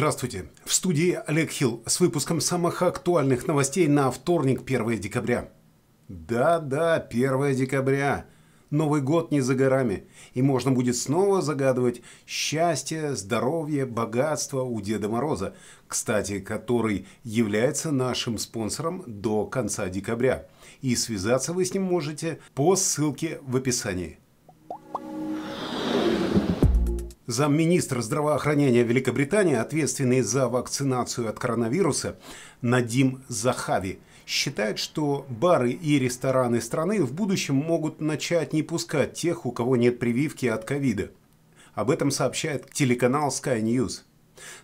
Здравствуйте. В студии Олег Хилл с выпуском самых актуальных новостей на вторник, 1 декабря. Да-да, 1 декабря. Новый год не за горами, и можно будет снова загадывать счастье, здоровье, богатство у Деда Мороза, кстати, который является нашим спонсором до конца декабря. И связаться вы с ним можете по ссылке в описании. Замминистра здравоохранения Великобритании, ответственный за вакцинацию от коронавируса, Надим Захави, считает, что бары и рестораны страны в будущем могут начать не пускать тех, у кого нет прививки от ковида. Об этом сообщает телеканал Sky News.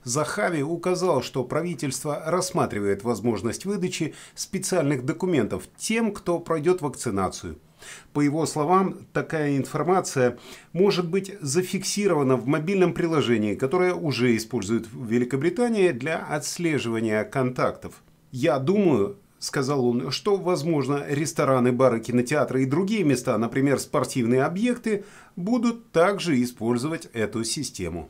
Захави указал, что правительство рассматривает возможность выдачи специальных документов тем, кто пройдет вакцинацию – по его словам, такая информация может быть зафиксирована в мобильном приложении, которое уже используют в Великобритании для отслеживания контактов. Я думаю, сказал он, что, возможно, рестораны, бары, кинотеатры и другие места, например, спортивные объекты, будут также использовать эту систему.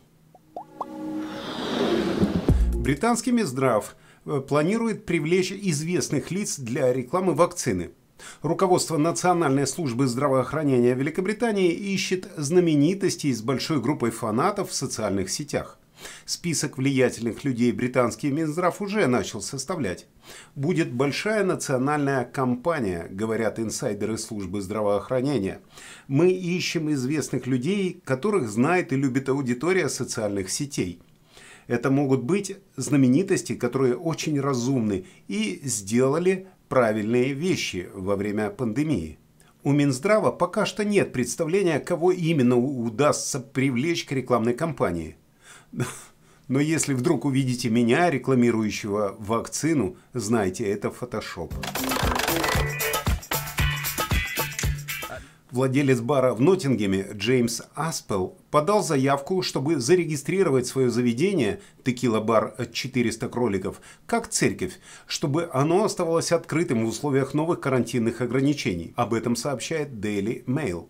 Британский Минздрав э, планирует привлечь известных лиц для рекламы вакцины. Руководство Национальной службы здравоохранения Великобритании ищет знаменитостей с большой группой фанатов в социальных сетях. Список влиятельных людей британский Минздрав уже начал составлять. Будет большая национальная кампания, говорят инсайдеры службы здравоохранения. Мы ищем известных людей, которых знает и любит аудитория социальных сетей. Это могут быть знаменитости, которые очень разумны и сделали правильные вещи во время пандемии. У Минздрава пока что нет представления, кого именно удастся привлечь к рекламной кампании. Но если вдруг увидите меня, рекламирующего вакцину, знайте, это фотошоп. Владелец бара в Ноттингеме Джеймс Аспел подал заявку, чтобы зарегистрировать свое заведение «Текила-бар 400 кроликов» как церковь, чтобы оно оставалось открытым в условиях новых карантинных ограничений. Об этом сообщает Daily Mail.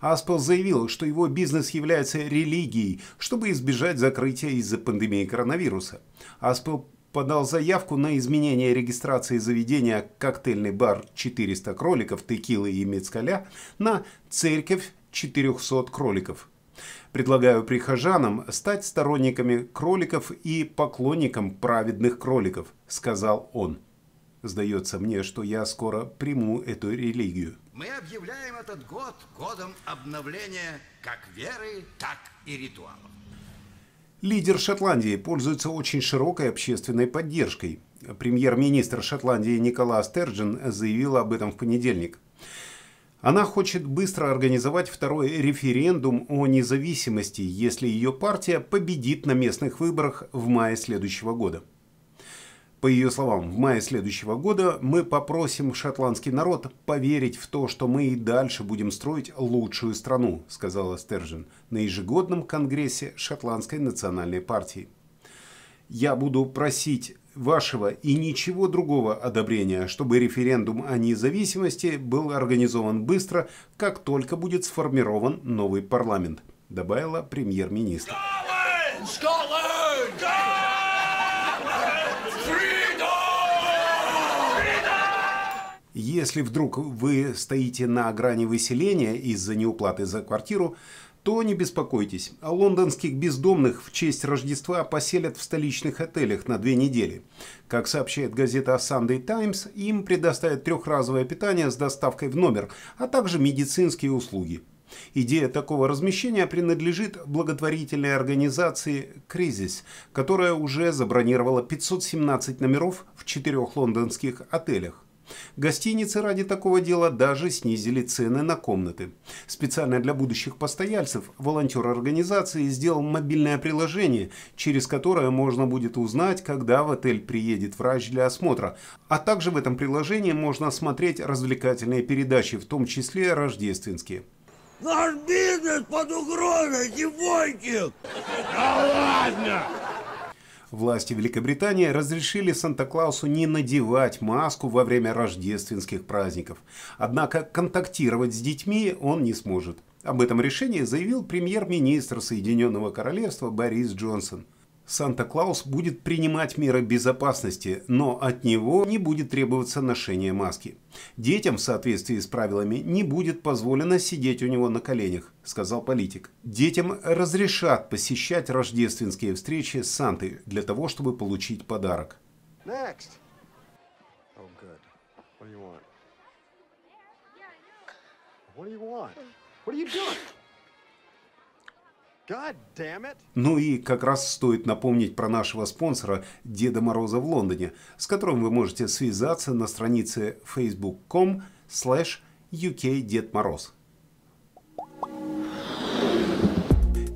Аспел заявил, что его бизнес является религией, чтобы избежать закрытия из-за пандемии коронавируса. Аспел подал заявку на изменение регистрации заведения «Коктейльный бар 400 кроликов, текилы и мецкаля» на «Церковь 400 кроликов». Предлагаю прихожанам стать сторонниками кроликов и поклонником праведных кроликов, сказал он. Сдается мне, что я скоро приму эту религию. Мы объявляем этот год годом обновления как веры, так и ритуалов. Лидер Шотландии пользуется очень широкой общественной поддержкой. Премьер-министр Шотландии Николас Стерджин заявил об этом в понедельник. Она хочет быстро организовать второй референдум о независимости, если ее партия победит на местных выборах в мае следующего года. По ее словам, в мае следующего года мы попросим шотландский народ поверить в то, что мы и дальше будем строить лучшую страну, сказала Стержен на ежегодном конгрессе Шотландской национальной партии. Я буду просить вашего и ничего другого одобрения, чтобы референдум о независимости был организован быстро, как только будет сформирован новый парламент, добавила премьер-министр. Scotland! Scotland! Если вдруг вы стоите на грани выселения из-за неуплаты за квартиру, то не беспокойтесь. А лондонских бездомных в честь Рождества поселят в столичных отелях на две недели. Как сообщает газета Sunday Times, им предоставят трехразовое питание с доставкой в номер, а также медицинские услуги. Идея такого размещения принадлежит благотворительной организации «Кризис», которая уже забронировала 517 номеров в четырех лондонских отелях. Гостиницы ради такого дела даже снизили цены на комнаты. Специально для будущих постояльцев волонтер организации сделал мобильное приложение, через которое можно будет узнать, когда в отель приедет врач для осмотра. А также в этом приложении можно смотреть развлекательные передачи, в том числе рождественские. Наш бизнес под угрозой, Тимоньки! Да ладно! Власти Великобритании разрешили Санта-Клаусу не надевать маску во время рождественских праздников. Однако контактировать с детьми он не сможет. Об этом решении заявил премьер-министр Соединенного Королевства Борис Джонсон – Санта-Клаус будет принимать меры безопасности, но от него не будет требоваться ношение маски. Детям в соответствии с правилами не будет позволено сидеть у него на коленях, сказал политик. Детям разрешат посещать рождественские встречи с Сантой для того, чтобы получить подарок. Next. Oh, What do you want? What are you doing? Ну и как раз стоит напомнить про нашего спонсора Деда Мороза в Лондоне, с которым вы можете связаться на странице facebook.com slash ukdедмороз.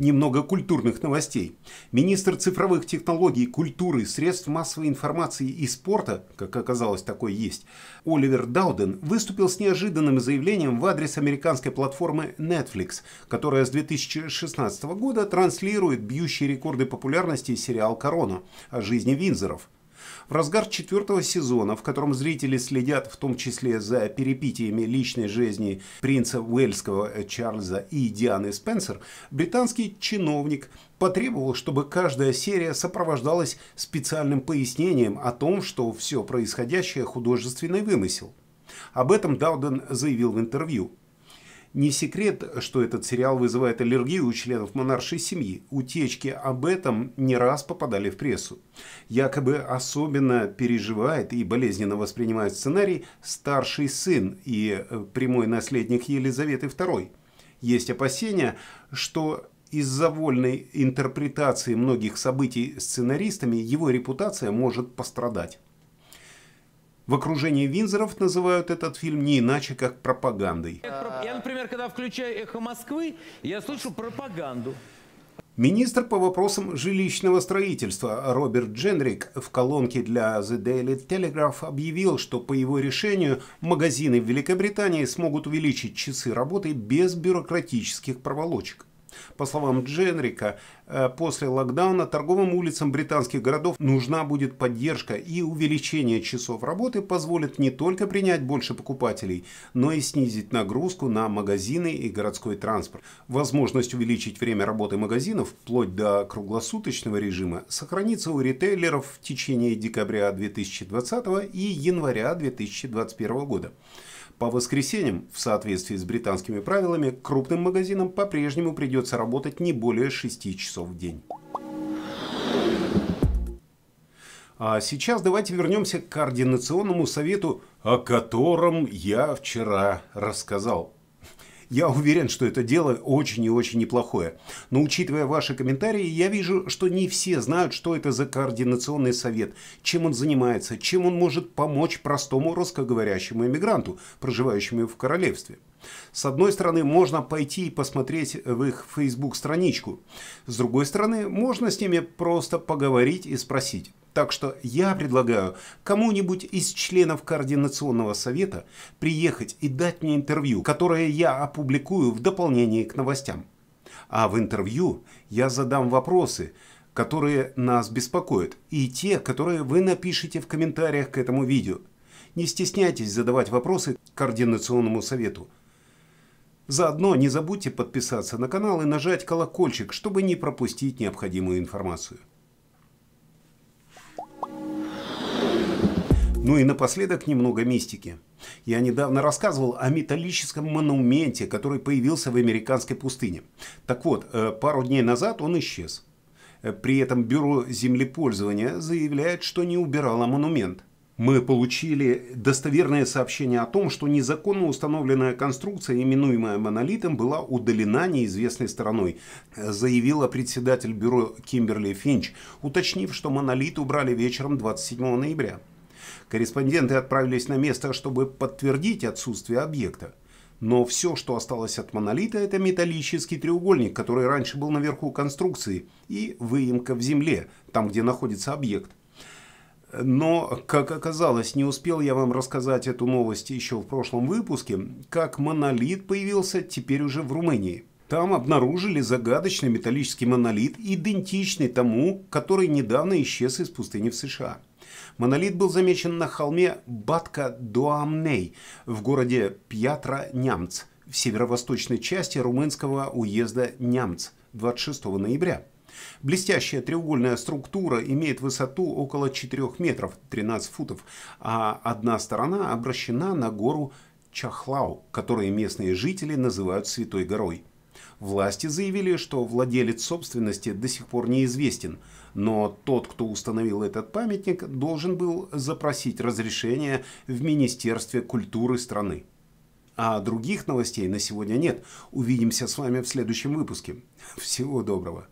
Немного культурных новостей. Министр цифровых технологий, культуры, средств массовой информации и спорта, как оказалось, такой есть, Оливер Дауден выступил с неожиданным заявлением в адрес американской платформы Netflix, которая с 2016 года транслирует бьющие рекорды популярности сериал «Корона» о жизни Винзоров – в разгар четвертого сезона, в котором зрители следят в том числе за перепитиями личной жизни принца Уэльского э, Чарльза и Дианы Спенсер, британский чиновник потребовал, чтобы каждая серия сопровождалась специальным пояснением о том, что все происходящее художественный вымысел. Об этом Дауден заявил в интервью. Не секрет, что этот сериал вызывает аллергию у членов монаршей семьи. Утечки об этом не раз попадали в прессу. Якобы особенно переживает и болезненно воспринимает сценарий старший сын и э, прямой наследник Елизаветы II. Есть опасения, что из-за вольной интерпретации многих событий сценаристами его репутация может пострадать. В окружении Винзоров называют этот фильм не иначе, как пропагандой. Я, например, когда включаю «Эхо Москвы», я слышу пропаганду. Министр по вопросам жилищного строительства Роберт Дженрик в колонке для The Daily Telegraph объявил, что по его решению магазины в Великобритании смогут увеличить часы работы без бюрократических проволочек. По словам Дженрика, э, после локдауна торговым улицам британских городов нужна будет поддержка, и увеличение часов работы позволит не только принять больше покупателей, но и снизить нагрузку на магазины и городской транспорт. Возможность увеличить время работы магазинов вплоть до круглосуточного режима сохранится у ритейлеров в течение декабря 2020 и января 2021 года. По воскресеньям, в соответствии с британскими правилами, крупным магазинам по-прежнему придется работать не более 6 часов в день. А сейчас давайте вернемся к координационному совету, о котором я вчера рассказал. Я уверен, что это дело очень и очень неплохое. Но учитывая ваши комментарии, я вижу, что не все знают, что это за координационный совет, чем он занимается, чем он может помочь простому русскоговорящему иммигранту, проживающему в королевстве. С одной стороны, можно пойти и посмотреть в их Facebook страничку. С другой стороны, можно с ними просто поговорить и спросить. Так что я предлагаю кому-нибудь из членов Координационного совета приехать и дать мне интервью, которое я опубликую в дополнение к новостям. А в интервью я задам вопросы, которые нас беспокоят, и те, которые вы напишите в комментариях к этому видео. Не стесняйтесь задавать вопросы Координационному совету. Заодно не забудьте подписаться на канал и нажать колокольчик, чтобы не пропустить необходимую информацию. Ну и напоследок немного мистики. Я недавно рассказывал о металлическом монументе, который появился в американской пустыне. Так вот, э, пару дней назад он исчез. Э, при этом Бюро землепользования заявляет, что не убирало монумент. Мы получили достоверное сообщение о том, что незаконно установленная конструкция, именуемая монолитом, была удалена неизвестной стороной, э, заявила председатель бюро Кимберли Финч, уточнив, что монолит убрали вечером 27 ноября. Корреспонденты отправились на место, чтобы подтвердить отсутствие объекта. Но все, что осталось от монолита, это металлический треугольник, который раньше был наверху конструкции, и выемка в земле, там, где находится объект. Но, как оказалось, не успел я вам рассказать эту новость еще в прошлом выпуске, как монолит появился теперь уже в Румынии. Там обнаружили загадочный металлический монолит, идентичный тому, который недавно исчез из пустыни в США. Монолит был замечен на холме Батка-Дуамней в городе Пьятра-Нямц в северо-восточной части румынского уезда Нямц 26 ноября. Блестящая треугольная структура имеет высоту около 4 метров 13 футов, а одна сторона обращена на гору Чахлау, которую местные жители называют Святой горой. Власти заявили, что владелец собственности до сих пор неизвестен, но тот, кто установил этот памятник, должен был запросить разрешение в Министерстве культуры страны. А других новостей на сегодня нет. Увидимся с вами в следующем выпуске. Всего доброго.